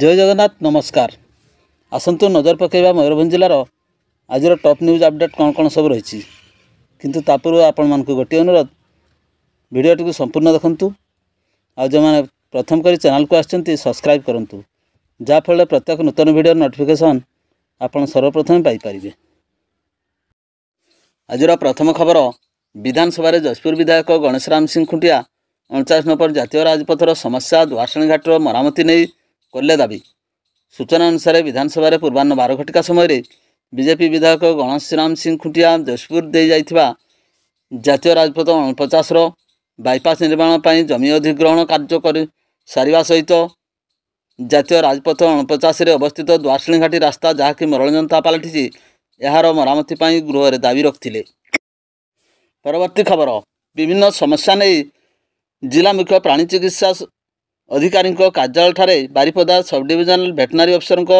ଜୟ ଜଗନ୍ନାଥ ନମସ୍କାର ଆସନ୍ତୁ ନଜର ପକାଇବା ମୟୂରଭଞ୍ଜ ଜିଲ୍ଲାର ଆଜିର ଟପ୍ ନ୍ୟୁଜ୍ ଅପଡ଼େଟ୍ କ'ଣ କ'ଣ ସବୁ ରହିଛି କିନ୍ତୁ ତା ପୂର୍ବରୁ ଆପଣମାନଙ୍କୁ ଗୋଟିଏ ଅନୁରୋଧ ଭିଡ଼ିଓଟିକୁ ସମ୍ପୂର୍ଣ୍ଣ ଦେଖନ୍ତୁ ଆଉ ଯେଉଁମାନେ ପ୍ରଥମ କରି ଚ୍ୟାନେଲ୍କୁ ଆସିଛନ୍ତି ସବସ୍କ୍ରାଇବ୍ କରନ୍ତୁ ଯାହାଫଳରେ ପ୍ରତ୍ୟେକ ନୂତନ ଭିଡ଼ିଓ ନୋଟିଫିକେସନ୍ ଆପଣ ସର୍ବପ୍ରଥମେ ପାଇପାରିବେ ଆଜିର ପ୍ରଥମ ଖବର ବିଧାନସଭାରେ ଯଶପୁର ବିଧାୟକ ଗଣେଶ ରାମ ସିଂ ଖୁଣ୍ଟିଆ ଅଣଚାଶ ନମ୍ବର ଜାତୀୟ ରାଜପଥର ସମସ୍ୟା ଦୁଆଶ୍ରେଣୀ ଘାଟର ମରାମତି ନେଇ କଲେ ଦାବି ସୂଚନା ଅନୁସାରେ ବିଧାନସଭାରେ ପୂର୍ବାହ୍ନ ବାରଘଟିକା ସମୟରେ ବିଜେପି ବିଧାୟକ ଗଣେଶରାମ ସିଂ ଖୁଣ୍ଟିଆ ଯଶପୁର ଦେଇଯାଇଥିବା ଜାତୀୟ ରାଜପଥ ଅଣପଚାଶର ବାଇପାସ୍ ନିର୍ମାଣ ପାଇଁ ଜମି ଅଧିଗ୍ରହଣ କାର୍ଯ୍ୟ କରି ସାରିବା ସହିତ ଜାତୀୟ ରାଜପଥ ଅଣପଚାଶରେ ଅବସ୍ଥିତ ଦ୍ୱାରଶିଣୀଘାଟି ରାସ୍ତା ଯାହାକି ମରଳଜନ୍ତା ପାଲଟିଛି ଏହାର ମରାମତି ପାଇଁ ଗୃହରେ ଦାବି ରଖିଥିଲେ ପରବର୍ତ୍ତୀ ଖବର ବିଭିନ୍ନ ସମସ୍ୟା ନେଇ ଜିଲ୍ଲା ମୁଖ୍ୟ ପ୍ରାଣୀ ଚିକିତ୍ସା ଅଧିକାରୀଙ୍କ କାର୍ଯ୍ୟାଳୟଠାରେ ବାରିପଦା ସବ୍ ଡିଭିଜନାଲ୍ ଭେଟନାରୀ ଅଫିସରଙ୍କ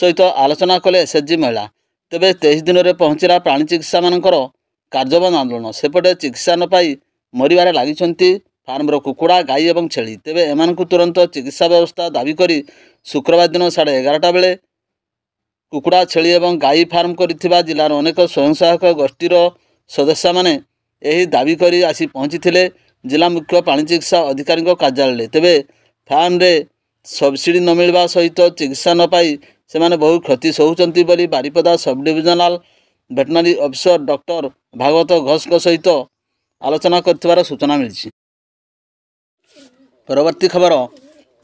ସହିତ ଆଲୋଚନା କଲେ ଏସ୍ଏଚ୍ଜି ମହିଳା ତେବେ ତେଇଶ ଦିନରେ ପହଞ୍ଚିଲା ପ୍ରାଣୀ ଚିକିତ୍ସାମାନଙ୍କର କାର୍ଯ୍ୟବନ୍ଦ ଆନ୍ଦୋଳନ ସେପଟେ ଚିକିତ୍ସା ନ ପାଇ ମରିବାରେ ଲାଗିଛନ୍ତି ଫାର୍ମର କୁକୁଡ଼ା ଗାଈ ଏବଂ ଛେଳି ତେବେ ଏମାନଙ୍କୁ ତୁରନ୍ତ ଚିକିତ୍ସା ବ୍ୟବସ୍ଥା ଦାବି କରି ଶୁକ୍ରବାର ଦିନ ସାଢ଼େ ଏଗାରଟା ବେଳେ କୁକୁଡ଼ା ଛେଳି ଏବଂ ଗାଈ ଫାର୍ମ କରିଥିବା ଜିଲ୍ଲାର ଅନେକ ସ୍ୱୟଂସହାୟକ ଗୋଷ୍ଠୀର ସଦସ୍ୟମାନେ ଏହି ଦାବି କରି ଆସି ପହଞ୍ଚିଥିଲେ ଜିଲ୍ଲା ମୁଖ୍ୟ ପାଣି ଚିକିତ୍ସା ଅଧିକାରୀଙ୍କ କାର୍ଯ୍ୟାଳୟରେ ତେବେ ଫ୍ୟାନ୍ରେ ସବସିଡ଼ି ନ ମିଳିବା ସହିତ ଚିକିତ୍ସା ନ ପାଇ ସେମାନେ ବହୁ କ୍ଷତି ସହୁଛନ୍ତି ବୋଲି Baripada sub divisional veterinary officer doctor Bhagabat ଘୋଷଙ୍କ ସହିତ ଆଲୋଚନା କରିଥିବାର ସୂଚନା ମିଳିଛି ପରବର୍ତ୍ତୀ ଖବର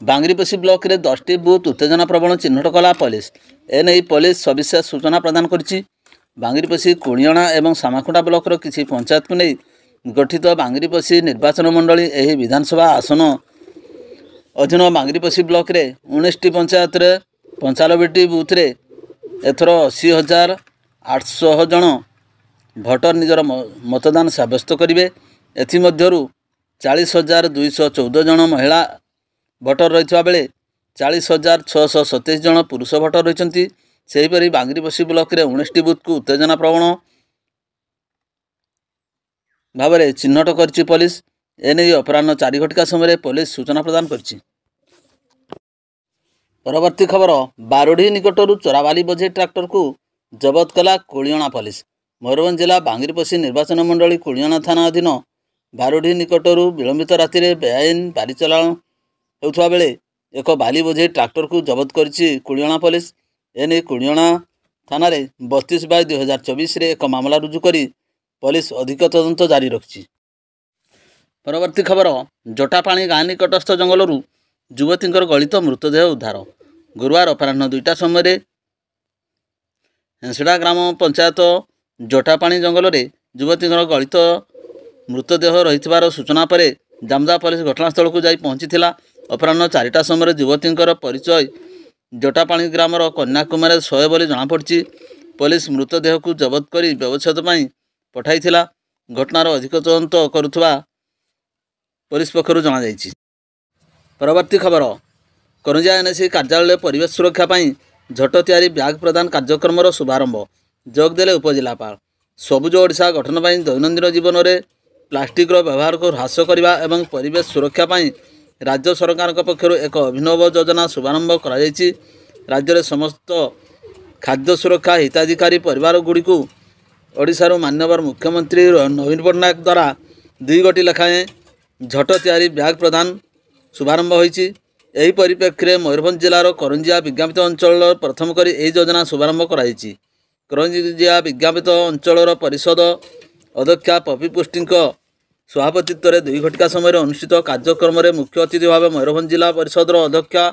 ବାଙ୍ଗରିପୋଷି ବ୍ଲକରେ ଦଶଟି ବୁଥ୍ ଉତ୍ତେଜନା ପ୍ରବଣ ଚିହ୍ନଟ କଲା ପୋଲିସ ଏନେଇ ପୋଲିସ ସବିଶେଷ ସୂଚନା ପ୍ରଦାନ କରିଛି ବାଙ୍ଗରିପୋଷି କୁଣିଅଣା ଏବଂ ସାମାଖୁଣ୍ଟା ବ୍ଲକର କିଛି ପଞ୍ଚାୟତକୁ ନେଇ ଗଠିତ ବାଙ୍ଗରିପୋଷି ନିର୍ବାଚନ ମଣ୍ଡଳୀ ଏହି ବିଧାନସଭା ଆସନ ଅଧୀନ ବାଙ୍ଗରିପୋଷି ବ୍ଲକ୍ରେ ଉଣେଇଶଟି ପଞ୍ଚାୟତରେ ପଞ୍ଚାନବେଟି ବୁଥରେ ଏଥର ଅଶୀ ହଜାର ଆଠଶହ ଜଣ ଭୋଟର ନିଜର ମତଦାନ ସାବ୍ୟସ୍ତ କରିବେ ଏଥିମଧ୍ୟରୁ ଚାଳିଶ ହଜାର ଦୁଇଶହ ଚଉଦ ଜଣ ମହିଳା ଭୋଟର ରହିଥିବା ବେଳେ ଚାଳିଶ ହଜାର ଛଅଶହ ସତେଇଶ ଜଣ ପୁରୁଷ ଭୋଟର ରହିଛନ୍ତି ସେହିପରି ବାଙ୍ଗରିପୋଷି ବ୍ଲକରେ ଉଣେଇଶଟି ବୁଥକୁ ଉତ୍ତେଜନା ପ୍ରବଣ ଭାବରେ ଚିହ୍ନଟ କରିଛି ପୋଲିସ ଏନେଇ ଅପରାହ୍ନ ଚାରି ଘଟିକା ସମୟରେ ପୋଲିସ ସୂଚନା ପ୍ରଦାନ କରିଛି ପରବର୍ତ୍ତୀ ଖବର ବାରୁଢ଼ି ନିକଟରୁ ଚୋରାବାଲି ବୋଝେଇ ଟ୍ରାକ୍ଟରକୁ ଜବତ କଲା କୁଳିଅଣା ପୋଲିସ ମୟୂରଭଞ୍ଜ ଜିଲ୍ଲା ବାଙ୍ଗିରିପୋଷି ନିର୍ବାଚନ ମଣ୍ଡଳୀ କୁଳିଅଣା ଥାନା ଅଧୀନ ବାରୁଢ଼ି ନିକଟରୁ ବିଳମ୍ବିତ ରାତିରେ ବେଆଇନ ବାରି ଚଲାଣ ହେଉଥିବା ବେଳେ ଏକ ବାଲି ବୋଝେଇ ଟ୍ରାକ୍ଟରକୁ ଜବତ କରିଛି କୁଳିଅଣା ପୋଲିସ ଏ ନେଇ କୁଳିଅଣା ଥାନାରେ ବତିଶ ବାଇ ଦୁଇହଜାର ଚବିଶରେ ଏକ ମାମଲା ରୁଜୁ କରି ପୋଲିସ ଅଧିକ ତଦନ୍ତ ଜାରି ରଖିଛି ପରବର୍ତ୍ତୀ ଖବର ଜଟାପାଣି ଗାଁ ନିକଟସ୍ଥ ଜଙ୍ଗଲରୁ ଯୁବତୀଙ୍କର ଗଳିତ ମୃତଦେହ ଉଦ୍ଧାର ଗୁରୁବାର ଅପରାହ୍ନ ଦୁଇଟା ସମୟରେ ହେନ୍ସଡ଼ା ଗ୍ରାମ ପଞ୍ଚାୟତ ଜଟାପାଣି ଜଙ୍ଗଲରେ ଯୁବତୀଙ୍କର ଗଳିତ ମୃତଦେହ ରହିଥିବାର ସୂଚନା ପରେ ଜାମଦା ପୋଲିସ ଘଟଣାସ୍ଥଳକୁ ଯାଇ ପହଞ୍ଚିଥିଲା ଅପରାହ୍ନ ଚାରିଟା ସମୟରେ ଯୁବତୀଙ୍କର ପରିଚୟ ଜଟାପାଣି ଗ୍ରାମର କନ୍ୟାକୁମାରୀ ଶହେ ବୋଲି ଜଣାପଡ଼ିଛି ପୋଲିସ ମୃତଦେହକୁ ଜବତ କରି ବ୍ୟବଚ୍ଛେଦ ପାଇଁ ପଠାଇଥିଲା ଘଟଣାର ଅଧିକ ତଦନ୍ତ କରୁଥିବା ପୋଲିସ ପକ୍ଷରୁ ଜଣାଯାଇଛି ପରବର୍ତ୍ତୀ ଖବର କରଞ୍ଜିଆ ଏନ୍ଏସି କାର୍ଯ୍ୟାଳୟରେ ପରିବେଶ ସୁରକ୍ଷା ପାଇଁ ଝଟ ତିଆରି ବ୍ୟାଗ୍ ପ୍ରଦାନ କାର୍ଯ୍ୟକ୍ରମର ଶୁଭାରମ୍ଭ ଯୋଗ ଦେଲେ ଉପଜିଲ୍ଲାପାଳ ସବୁଜ ଓଡ଼ିଶା ଗଠନ ପାଇଁ ଦୈନନ୍ଦିନ ଜୀବନରେ ପ୍ଲାଷ୍ଟିକର ବ୍ୟବହାରକୁ ହ୍ରାସ କରିବା ଏବଂ ପରିବେଶ ସୁରକ୍ଷା ପାଇଁ ରାଜ୍ୟ ସରକାରଙ୍କ ପକ୍ଷରୁ ଏକ ଅଭିନବ ଯୋଜନା ଶୁଭାରମ୍ଭ କରାଯାଇଛି ରାଜ୍ୟରେ ସମସ୍ତ ଖାଦ୍ୟ ସୁରକ୍ଷା ହିତାଧିକାରୀ ପରିବାରଗୁଡ଼ିକୁ ଓଡ଼ିଶାରୁ ମାନ୍ୟବର ମୁଖ୍ୟମନ୍ତ୍ରୀ ନବୀନ ପଟ୍ଟନାୟକ ଦ୍ୱାରା ଦୁଇ ଗୋଟି ଲେଖାଏଁ ଝଟ ତିଆରି ବ୍ୟାଗ୍ ପ୍ରଦାନ ଶୁଭାରମ୍ଭ ହୋଇଛି ଏହି ପରିପ୍ରେକ୍ଷୀରେ ମୟୂରଭଞ୍ଜ ଜିଲ୍ଲାର କରଞ୍ଜିଆ ବିଜ୍ଞାପିତ ଅଞ୍ଚଳର ପ୍ରଥମ କରି ଏହି ଯୋଜନା ଶୁଭାରମ୍ଭ କରାଯାଇଛି କରଞ୍ଜିଆ ବିଜ୍ଞାପିତ ଅଞ୍ଚଳର ପରିଷଦ ଅଧ୍ୟକ୍ଷା ପପି ପୁଷ୍ଟିଙ୍କ ସଭାପତିତ୍ୱରେ ଦୁଇ ଘଟିକା ସମୟରେ ଅନୁଷ୍ଠିତ କାର୍ଯ୍ୟକ୍ରମରେ ମୁଖ୍ୟ ଅତିଥି ଭାବେ ମୟୂରଭଞ୍ଜ ଜିଲ୍ଲା ପରିଷଦର ଅଧ୍ୟକ୍ଷା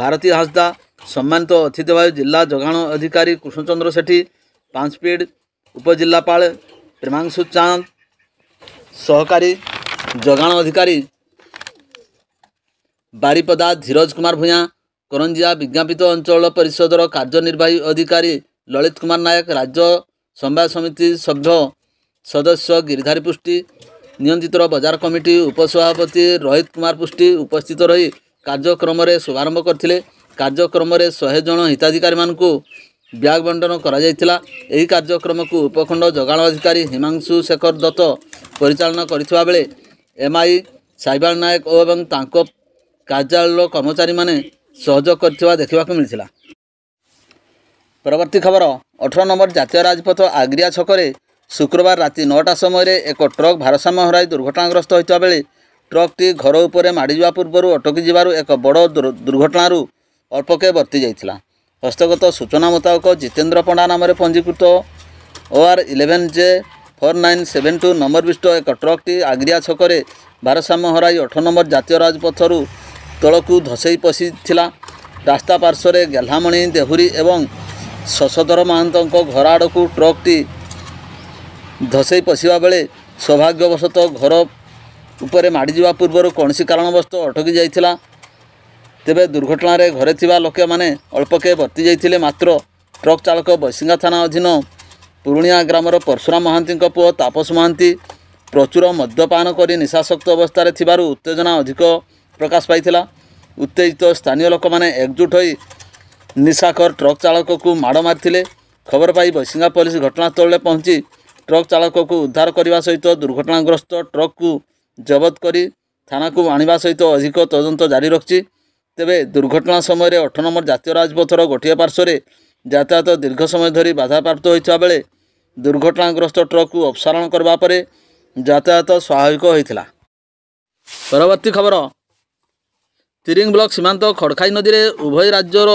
ଭାରତୀ ହାସଦା ସମ୍ମାନିତ ଅତିଥି ଭାବେ ଜିଲ୍ଲା ଯୋଗାଣ ଅଧିକାରୀ କୃଷ୍ଣଚନ୍ଦ୍ର ସେଠୀ ପାଞ୍ଚ ପିଡ଼ ଉପଜିଲ୍ଲାପାଳ ପ୍ରେମାଂଶୁ ଚାନ୍ଦ ସହକାରୀ ଯୋଗାଣ ଅଧିକାରୀ ବାରିପଦା ଧୀରଜ କୁମାର ଭୂୟାଁ କରଞ୍ଜିଆ ବିଜ୍ଞାପିତ ଅଞ୍ଚଳ ପରିଷଦର କାର୍ଯ୍ୟନିର୍ବାହୀ ଅଧିକାରୀ ଲଳିତ କୁମାର ନାୟକ ରାଜ୍ୟ ସମବାୟ ସମିତି ସଭ୍ୟ ସଦସ୍ୟ ଗିରିଧାରୀ ପୁଷ୍ଟି ନିୟନ୍ତ୍ରିତର ବଜାର କମିଟି ଉପସଭାପତି ରୋହିତ କୁମାର ପୁଷ୍ଟି ଉପସ୍ଥିତ ରହି କାର୍ଯ୍ୟକ୍ରମରେ ଶୁଭାରମ୍ଭ କରିଥିଲେ କାର୍ଯ୍ୟକ୍ରମରେ ଶହେ ଜଣ ହିତାଧିକାରୀମାନଙ୍କୁ ବ୍ୟାଗ୍ ବଣ୍ଟନ କରାଯାଇଥିଲା ଏହି କାର୍ଯ୍ୟକ୍ରମକୁ ଉପଖଣ୍ଡ ଯୋଗାଣ ଅଧିକାରୀ ହିମାଂଶୁ ଶେଖର ଦତ୍ତ ପରିଚାଳନା କରିଥିବା ବେଳେ ଏମ୍ଆଇ ସାଇବାଲ ନାୟକ ଓ ଏବଂ ତାଙ୍କ କାର୍ଯ୍ୟାଳୟର କର୍ମଚାରୀମାନେ ସହଯୋଗ କରିଥିବା ଦେଖିବାକୁ ମିଳିଥିଲା ପରବର୍ତ୍ତୀ ଖବର ଅଠର ନମ୍ବର ଜାତୀୟ ରାଜପଥ ଆଗ୍ରିଆ ଛକରେ ଶୁକ୍ରବାର ରାତି ନଅଟା ସମୟରେ ଏକ ଟ୍ରକ୍ ଭାରସାମ୍ୟ ହରାଇ ଦୁର୍ଘଟଣାଗ୍ରସ୍ତ ହୋଇଥିବା ବେଳେ ଟ୍ରକ୍ଟି ଘର ଉପରେ ମାଡ଼ିଯିବା ପୂର୍ବରୁ ଅଟକି ଯିବାରୁ ଏକ ବଡ଼ ଦୁର୍ଘଟଣାରୁ ଅଳ୍ପକେ ବର୍ତ୍ତି ଯାଇଥିଲା ହସ୍ତଗତ ସୂଚନା ମୁତାବକ ଜିତେନ୍ଦ୍ର ପଣ୍ଡା ନାମରେ ପଞ୍ଜୀକୃତ O R eleven J four nine seven two number ବିଷ୍ଟ ଏକ ଟ୍ରକ୍ଟି ଆଗ୍ରିଆ ଛକରେ ଭାରସାମ୍ୟ ହରାଇ ଅଠ ନମ୍ବର ଜାତୀୟ ରାଜପଥରୁ ତଳକୁ ଧସେଇ ପଶିଥିଲା ରାସ୍ତା ପାର୍ଶ୍ୱରେ ଗେହ୍ଲାମଣି ଦେହୁରୀ ଏବଂ ଶଶଧର ମହାନ୍ତଙ୍କ ଘର ଆଡ଼କୁ ଟ୍ରକ୍ଟି ଧସେଇ ପଶିବା ବେଳେ ସୌଭାଗ୍ୟବଶତଃ ଘର ଉପରେ ମାଡ଼ିଯିବା ପୂର୍ବରୁ କୌଣସି କାରଣବଶତଃ ଅଟକି ଯାଇଥିଲା ତେବେ ଦୁର୍ଘଟଣାରେ ଘରେ ଥିବା ଲୋକମାନେ ଅଳ୍ପକେ ବର୍ତ୍ତି ଯାଇଥିଲେ ମାତ୍ର ଟ୍ରକ୍ ଚାଳକ ବୈଶିଙ୍ଗା ଥାନା ଅଧୀନ ପୁରୁଣିଆ ଗ୍ରାମର ପରଶୁରାମ ମହାନ୍ତିଙ୍କ ପୁଅ ତାପସ ମହାନ୍ତି ପ୍ରଚୁର ମଦ୍ୟପାନ କରି ନିଶାସକ୍ତ ଅବସ୍ଥାରେ ଥିବାରୁ ଉତ୍ତେଜନା ଅଧିକ ପ୍ରକାଶ ପାଇଥିଲା ଉତ୍ତେଜିତ ସ୍ଥାନୀୟ ଲୋକମାନେ ଏକଜୁଟ ହୋଇ ନିଶାକର ଟ୍ରକ୍ ଚାଳକକୁ ମାଡ଼ ମାରିଥିଲେ ଖବର ପାଇ ବୈଶିଙ୍ଗା ପୋଲିସ ଘଟଣାସ୍ଥଳରେ ପହଞ୍ଚି ଟ୍ରକ୍ ଚାଳକକୁ ଉଦ୍ଧାର କରିବା ସହିତ ଦୁର୍ଘଟଣାଗ୍ରସ୍ତ ଟ୍ରକ୍କୁ ଜବତ କରି ଥାନାକୁ ଆଣିବା ସହିତ ଅଧିକ ତଦନ୍ତ ଜାରି ରଖିଛି ତେବେ ଦୁର୍ଘଟଣା ସମୟରେ ଅଠ ନମ୍ବର ଜାତୀୟ ରାଜପଥର ଗୋଟିଏ ପାର୍ଶ୍ୱରେ ଯାତାୟତ ଦୀର୍ଘ ସମୟ ଧରି ବାଧାପ୍ରାପ୍ତ ହୋଇଥିବା ବେଳେ ଦୁର୍ଘଟଣାଗ୍ରସ୍ତ ଟ୍ରକ୍କୁ ଅପସାରଣ କରିବା ପରେ ଯାତାୟତ ସ୍ୱାଭାବିକ ହୋଇଥିଲା ପରବର୍ତ୍ତୀ ଖବର ତିରିଂ ବ୍ଲକ ସୀମାନ୍ତ ଖଡ଼ଖାଇ ନଦୀରେ ଉଭୟ ରାଜ୍ୟର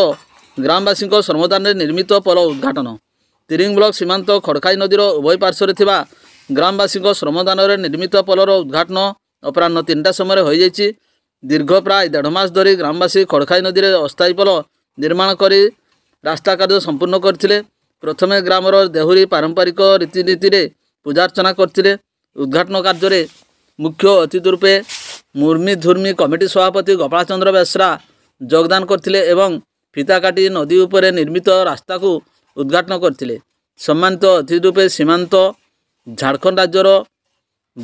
ଗ୍ରାମବାସୀଙ୍କ ଶ୍ରମଦାନରେ ନିର୍ମିତ ପୋଲ ଉଦ୍ଘାଟନ ତିରିଂ ବ୍ଲକ ସୀମାନ୍ତ ଖଡ଼ଖାଇ ନଦୀର ଉଭୟ ପାର୍ଶ୍ୱରେ ଥିବା ଗ୍ରାମବାସୀଙ୍କ ଶ୍ରମଦାନରେ ନିର୍ମିତ ପୋଲର ଉଦ୍ଘାଟନ ଅପରାହ୍ନ ତିନିଟା ସମୟରେ ହୋଇଯାଇଛି ଦୀର୍ଘ ପ୍ରାୟ ଦେଢ଼ ମାସ ଧରି ଗ୍ରାମବାସୀ ଖଡ଼ଖାଇ ନଦୀରେ ଅସ୍ଥାୟୀ ପୋଲ ନିର୍ମାଣ କରି ରାସ୍ତା କାର୍ଯ୍ୟ ସମ୍ପୂର୍ଣ୍ଣ କରିଥିଲେ ପ୍ରଥମେ ଗ୍ରାମର ଦେହୁରୀ ପାରମ୍ପରିକ ରୀତିନୀତିରେ ପୂଜାର୍ଚ୍ଚନା କରିଥିଲେ ଉଦ୍ଘାଟନ କାର୍ଯ୍ୟରେ ମୁଖ୍ୟ ଅତିଥି ରୂପେ ମୁର୍ମି ଧୁର୍ମି କମିଟି ସଭାପତି ଗୋପାଳଚନ୍ଦ୍ର ବେଶ୍ରା ଯୋଗଦାନ କରିଥିଲେ ଏବଂ ଫିତାକାଟି ନଦୀ ଉପରେ ନିର୍ମିତ ରାସ୍ତାକୁ ଉଦ୍ଘାଟନ କରିଥିଲେ ସମ୍ମାନିତ ଅତିଥି ରୂପେ ସୀମାନ୍ତ ଝାଡ଼ଖଣ୍ଡ ରାଜ୍ୟର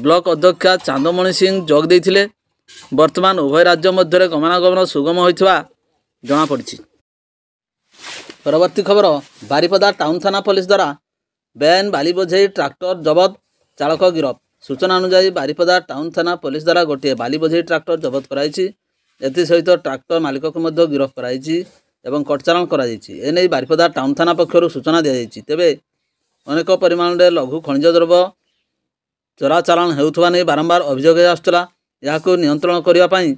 ବ୍ଲକ ଅଧ୍ୟକ୍ଷା ଚାନ୍ଦମଣି ସିଂ ଯୋଗ ଦେଇଥିଲେ ବର୍ତ୍ତମାନ ଉଭୟ ରାଜ୍ୟ ମଧ୍ୟରେ ଗମନାଗମନ ସୁଗମ ହୋଇଥିବା ଜଣାପଡ଼ିଛି ପରବର୍ତ୍ତୀ ଖବର ବାରିପଦା ଟାଉନ୍ ଥାନା ପୋଲିସ ଦ୍ୱାରା ବେଆଇନ ବାଲି ବୋଝେଇ ଟ୍ରାକ୍ଟର ଜବତ ଚାଳକ ଗିରଫ ସୂଚନା ଅନୁଯାୟୀ ବାରିପଦା ଟାଉନ୍ ଥାନା ପୋଲିସ ଦ୍ୱାରା ଗୋଟିଏ ବାଲି ବୋଝେଇ ଟ୍ରାକ୍ଟର ଜବତ କରାଯାଇଛି ଏଥିସହିତ ଟ୍ରାକ୍ଟର ମାଲିକକୁ ମଧ୍ୟ ଗିରଫ କରାଯାଇଛି ଏବଂ କଟଚାରଣ କରାଯାଇଛି ଏନେଇ ବାରିପଦା ଟାଉନ୍ ଥାନା ପକ୍ଷରୁ ସୂଚନା ଦିଆଯାଇଛି ତେବେ ଅନେକ ପରିମାଣରେ ଲଘୁ ଖଣିଜ ଦ୍ରବ୍ୟ ଚୋରାଚାଲାଣ ହେଉଥିବା ନେଇ ବାରମ୍ବାର ଅଭିଯୋଗ ଆସୁଥିଲା ଏହାକୁ ନିୟନ୍ତ୍ରଣ କରିବା ପାଇଁ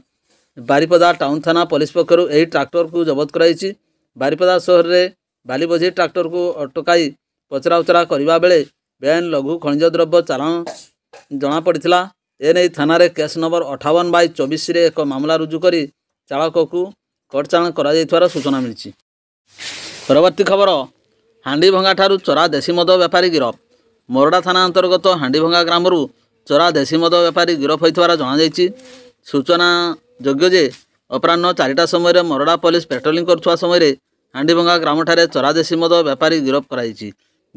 ବାରିପଦା ଟାଉନ୍ ଥାନା ପୋଲିସ ପକ୍ଷରୁ ଏହି ଟ୍ରାକ୍ଟରକୁ ଜବତ କରାଯାଇଛି ବାରିପଦା ସହରରେ ବାଲିବୋଝେଇ ଟ୍ରାକ୍ଟରକୁ ଅଟକାଇ ପଚରା ଉଚରା କରିବା ବେଳେ ବେଆଇନ ଲଘୁ ଖଣିଜ ଦ୍ରବ୍ୟ ଚାଲାଣ ଜଣାପଡ଼ିଥିଲା ଏନେଇ ଥାନାରେ କେସ୍ ନମ୍ବର ଅଠାବନ ବାଇ ଚବିଶରେ ଏକ ମାମଲା ରୁଜୁ କରି ଚାଳକକୁ କଟ ଚାଳନ କରାଯାଇଥିବାର ସୂଚନା ମିଳିଛି ପରବର୍ତ୍ତୀ ଖବର ହାଣ୍ଡିଭଙ୍ଗାଠାରୁ ଚରା ଦେଶୀ ମଦ ବେପାରୀ ଗିରଫ ମରଡ଼ା ଥାନା ଅନ୍ତର୍ଗତ ହାଣ୍ଡିଭଙ୍ଗା ଗ୍ରାମରୁ ଚୋରା ଦେଶୀ ମଦ ବେପାରୀ ଗିରଫ ହୋଇଥିବାର ଜଣାଯାଇଛି ସୂଚନା ଯୋଗ୍ୟ ଯେ ଅପରାହ୍ନ ଚାରିଟା ସମୟରେ ମରଡ଼ା ପୋଲିସ ପେଟ୍ରୋଲିଂ କରୁଥିବା ସମୟରେ ହାଣ୍ଡିଭଙ୍ଗା ଗ୍ରାମଠାରେ ଚୋରା ଦେଶୀ ମଦ ବେପାରୀ ଗିରଫ କରାଯାଇଛି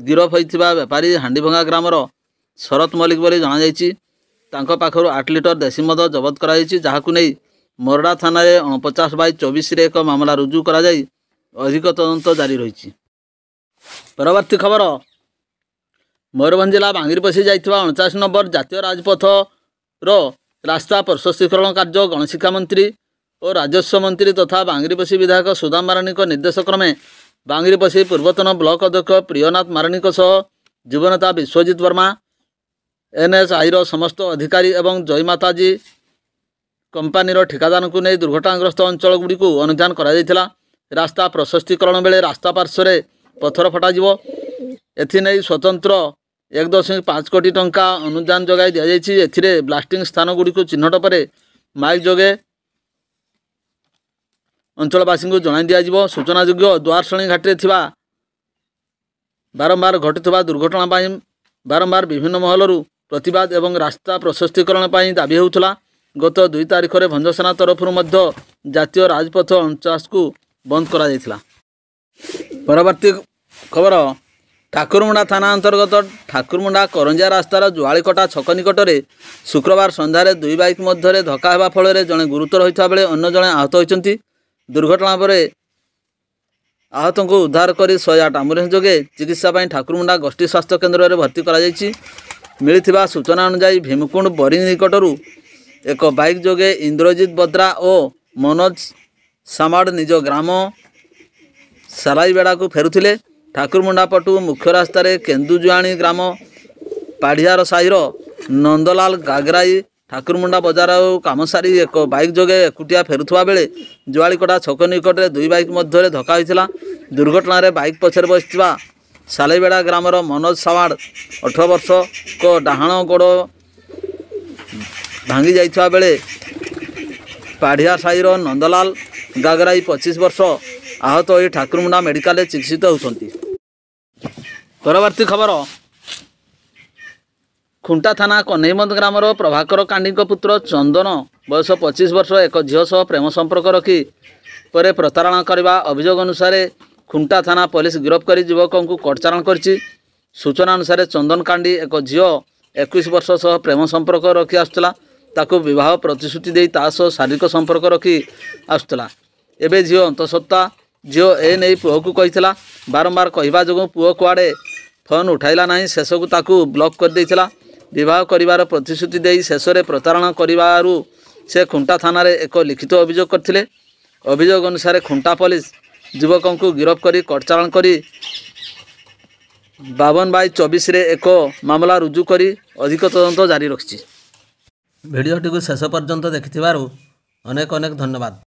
ଗିରଫ ହୋଇଥିବା ବେପାରୀ ହାଣ୍ଡିଭଙ୍ଗା ଗ୍ରାମର ଶରତ ମଲ୍ଲିକ ବୋଲି ଜଣାଯାଇଛି ତାଙ୍କ ପାଖରୁ ଆଠ ଲିଟର ଦେଶୀ ମଦ ଜବତ କରାଯାଇଛି ଯାହାକୁ ନେଇ ମରଡ଼ା ଥାନାରେ ଅଣପଚାଶ ବାଇ ଚବିଶରେ ଏକ ମାମଲା ରୁଜୁ କରାଯାଇ ଅଧିକ ତଦନ୍ତ ଜାରି ରହିଛି ପରବର୍ତ୍ତୀ ଖବର ମୟୂରଭଞ୍ଜ ଜିଲ୍ଲା ବାଙ୍ଗିରିପଶି ଯାଇଥିବା ଅଣଚାଶ ନମ୍ବର ଜାତୀୟ ରାଜପଥର ରାସ୍ତା ପ୍ରଶସ୍ତୀକରଣ କାର୍ଯ୍ୟ ଗଣଶିକ୍ଷା ମନ୍ତ୍ରୀ ଓ ରାଜସ୍ୱ ମନ୍ତ୍ରୀ ତଥା ବାଙ୍ଗିରିପଶି ବିଧାୟକ ସୁଦାମ ମାରାଣୀଙ୍କ ନିର୍ଦ୍ଦେଶକ୍ରମେ ବାଙ୍ଗିରିପଶି ପୂର୍ବତନ ବ୍ଲକ ଅଧ୍ୟକ୍ଷ ପ୍ରିୟନାଥ ମାରାଣୀଙ୍କ ସହ ଯୁବନେତା ବିଶ୍ୱଜିତ ବର୍ମା ଏନ୍ଏସ୍ଆଇର ସମସ୍ତ ଅଧିକାରୀ ଏବଂ ଜୟମାତାଜୀ କମ୍ପାନୀର ଠିକାଦାରଙ୍କୁ ନେଇ ଦୁର୍ଘଟଣାଗ୍ରସ୍ତ ଅଞ୍ଚଳଗୁଡ଼ିକୁ ଅନୁଧ୍ୟାନ କରାଯାଇଥିଲା ରାସ୍ତା ପ୍ରଶସ୍ତୀକରଣ ବେଳେ ରାସ୍ତା ପାର୍ଶ୍ୱରେ ପଥର ଫଟାଯିବ ଏଥିନେଇ ସ୍ୱତନ୍ତ୍ର ଏକ ଦଶମିକ ପାଞ୍ଚ କୋଟି ଟଙ୍କା ଅନୁଦାନ ଯୋଗାଇ ଦିଆଯାଇଛି ଏଥିରେ ବ୍ଲାଷ୍ଟିଂ ସ୍ଥାନଗୁଡ଼ିକୁ ଚିହ୍ନଟ ପରେ ମାଇକ୍ ଯୋଗେ ଅଞ୍ଚଳବାସୀଙ୍କୁ ଜଣାଇ ଦିଆଯିବ ସୂଚନାଯୋଗ୍ୟ ଦ୍ୱାରଶ୍ରେଣୀ ଘାଟିରେ ଥିବା ବାରମ୍ବାର ଘଟୁଥିବା ଦୁର୍ଘଟଣା ପାଇଁ ବାରମ୍ବାର ବିଭିନ୍ନ ମହଲରୁ ପ୍ରତିବାଦ ଏବଂ ରାସ୍ତା ପ୍ରଶସ୍ତିକରଣ ପାଇଁ ଦାବି ହେଉଥିଲା ଗତ ଦୁଇ ତାରିଖରେ ଭଞ୍ଜସେନା ତରଫରୁ ମଧ୍ୟ ଜାତୀୟ ରାଜପଥ ଅଣଚାଶକୁ ବନ୍ଦ କରାଯାଇଥିଲା ପରବର୍ତ୍ତୀ ଖବର ଠାକୁରମୁଣ୍ଡା ଥାନା ଅନ୍ତର୍ଗତ ଠାକୁରମୁଣ୍ଡା କରଞ୍ଜା ରାସ୍ତାର ଜୁଆଳିକଟା ଛକ ନିକଟରେ ଶୁକ୍ରବାର ସନ୍ଧ୍ୟାରେ ଦୁଇ ବାଇକ୍ ମଧ୍ୟରେ ଧକ୍କା ହେବା ଫଳରେ ଜଣେ ଗୁରୁତର ହୋଇଥିବା ବେଳେ ଅନ୍ୟ ଜଣେ ଆହତ ହୋଇଛନ୍ତି ଦୁର୍ଘଟଣା ପରେ ଆହତଙ୍କୁ ଉଦ୍ଧାର କରି ଶହେ ଆଠ ଆମ୍ବୁଲାନ୍ସ ଯୋଗେ ଚିକିତ୍ସା ପାଇଁ ଠାକୁରମୁଣ୍ଡା ଗୋଷ୍ଠୀ ସ୍ୱାସ୍ଥ୍ୟ କେନ୍ଦ୍ରରେ ଭର୍ତ୍ତି କରାଯାଇଛି ମିଳିଥିବା ସୂଚନା ଅନୁଯାୟୀ ଭୀମକୁଣ୍ଡ ବରି ନିକଟରୁ ଏକ ବାଇକ୍ ଯୋଗେ ଇନ୍ଦ୍ରଜିତ ବଦ୍ରା ଓ ମନୋଜ ସାମାଡ଼ ନିଜ ଗ୍ରାମ ସାଲାଇବେଡ଼ାକୁ ଫେରୁଥିଲେ ଠାକୁରମୁଣ୍ଡା ପଟୁ ମୁଖ୍ୟ ରାସ୍ତାରେ କେନ୍ଦୁଜୁଆଣି ଗ୍ରାମ ପାଢ଼ିଆର ସାହିର ନନ୍ଦଲାଲ ଗାଗ୍ରାଇ ଠାକୁରମୁଣ୍ଡା ବଜାର କାମ ସାରି ଏକ ବାଇକ୍ ଯୋଗେ ଏକୁଟିଆ ଫେରୁଥିବା ବେଳେ ଜୁଆଳିକଡ଼ା ଛକ ନିକଟରେ ଦୁଇ ବାଇକ୍ ମଧ୍ୟରେ ଧକ୍କା ହୋଇଥିଲା ଦୁର୍ଘଟଣାରେ ବାଇକ୍ ପଛରେ ବସିଥିବା ସାଲେବେଡ଼ା ଗ୍ରାମର ମନୋଜ ସାୱାଡ଼ ଅଠର ବର୍ଷଙ୍କ ଡାହାଣ ଗୋଡ଼ ଭାଙ୍ଗି ଯାଇଥିବା ବେଳେ ପାଢ଼ିଆ ସାହିର ନନ୍ଦଲାଲ ଗାଗ୍ରାଇ ପଚିଶ ବର୍ଷ ଆହତ ହୋଇ ଠାକୁରମୁଣ୍ଡା ମେଡ଼ିକାଲରେ ଚିକିତ୍ସିତ ହେଉଛନ୍ତି ପରବର୍ତ୍ତୀ ଖବର ଖୁଣ୍ଟା ଥାନା କନେଇମନ୍ଦ ଗ୍ରାମର ପ୍ରଭାକର କାଣ୍ଡିଙ୍କ ପୁତ୍ର ଚନ୍ଦନ ବୟସ ପଚିଶ ବର୍ଷ ଏକ ଝିଅ ସହ ପ୍ରେମ ସମ୍ପର୍କ ରଖି ପରେ ପ୍ରତାରଣା କରିବା ଅଭିଯୋଗ ଅନୁସାରେ ଖୁଣ୍ଟା ଥାନା ପୋଲିସ ଗିରଫ କରି ଯୁବକଙ୍କୁ କଟଚାଳନ କରିଛି ସୂଚନା ଅନୁସାରେ ଚନ୍ଦନ କାଣ୍ଡି ଏକ ଝିଅ ଏକୋଇଶ ବର୍ଷ ସହ ପ୍ରେମ ସମ୍ପର୍କ ରଖି ଆସୁଥିଲା ତାକୁ ବିବାହ ପ୍ରତିଶ୍ରୁତି ଦେଇ ତା ସହ ଶାରୀରିକ ସମ୍ପର୍କ ରଖି ଆସୁଥିଲା ଏବେ ଝିଅ ଅନ୍ତଃସତ୍ତା ଝିଅ ଏ ନେଇ ପୁଅକୁ କହିଥିଲା ବାରମ୍ବାର କହିବା ଯୋଗୁଁ ପୁଅ କୁଆଡ଼େ ଫୋନ୍ ଉଠାଇଲା ନାହିଁ ଶେଷକୁ ତାକୁ ବ୍ଲକ୍ କରିଦେଇଥିଲା ବିବାହ କରିବାର ପ୍ରତିଶ୍ରୁତି ଦେଇ ଶେଷରେ ପ୍ରତାରଣା କରିବାରୁ ସେ ଖୁଣ୍ଟା ଥାନାରେ ଏକ ଲିଖିତ ଅଭିଯୋଗ କରିଥିଲେ ଅଭିଯୋଗ ଅନୁସାରେ ଖୁଣ୍ଟା ପୋଲିସ ଯୁବକଙ୍କୁ ଗିରଫ କରି କଟଚାଳନ କରି ବାବନ ବାଇ ଚବିଶରେ ଏକ ମାମଲା ରୁଜୁ କରି ଅଧିକ ତଦନ୍ତ ଜାରି ରଖିଛି ଭିଡ଼ିଓଟିକୁ ଶେଷ ପର୍ଯ୍ୟନ୍ତ ଦେଖିଥିବାରୁ ଅନେକ ଅନେକ ଧନ୍ୟବାଦ